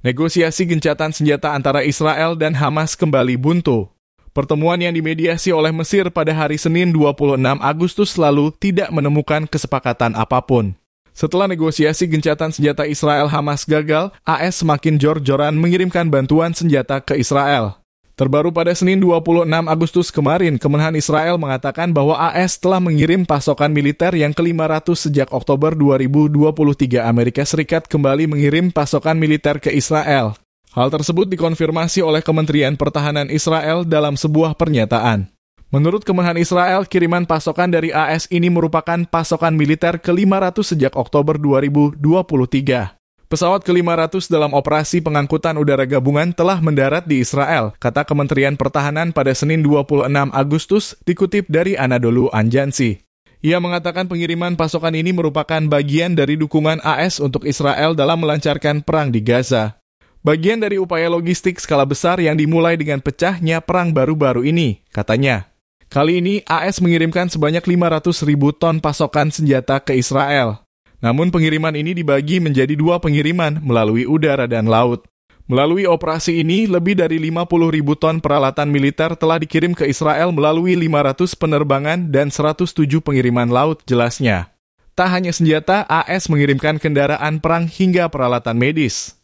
Negosiasi gencatan senjata antara Israel dan Hamas kembali buntu. Pertemuan yang dimediasi oleh Mesir pada hari Senin 26 Agustus lalu tidak menemukan kesepakatan apapun. Setelah negosiasi gencatan senjata Israel-Hamas gagal, AS semakin jor-joran mengirimkan bantuan senjata ke Israel. Terbaru pada Senin 26 Agustus kemarin, Kemenhan Israel mengatakan bahwa AS telah mengirim pasokan militer yang ke-500 sejak Oktober 2023 Amerika Serikat kembali mengirim pasokan militer ke Israel. Hal tersebut dikonfirmasi oleh Kementerian Pertahanan Israel dalam sebuah pernyataan. Menurut Kemenhan Israel, kiriman pasokan dari AS ini merupakan pasokan militer ke-500 sejak Oktober 2023. Pesawat ke-500 dalam operasi pengangkutan udara gabungan telah mendarat di Israel, kata Kementerian Pertahanan pada Senin 26 Agustus dikutip dari Anadolu Anjansi. Ia mengatakan pengiriman pasokan ini merupakan bagian dari dukungan AS untuk Israel dalam melancarkan perang di Gaza. Bagian dari upaya logistik skala besar yang dimulai dengan pecahnya perang baru-baru ini, katanya. Kali ini AS mengirimkan sebanyak 500 ribu ton pasokan senjata ke Israel. Namun pengiriman ini dibagi menjadi dua pengiriman melalui udara dan laut. Melalui operasi ini, lebih dari 50 ribu ton peralatan militer telah dikirim ke Israel melalui 500 penerbangan dan 107 pengiriman laut jelasnya. Tak hanya senjata, AS mengirimkan kendaraan perang hingga peralatan medis.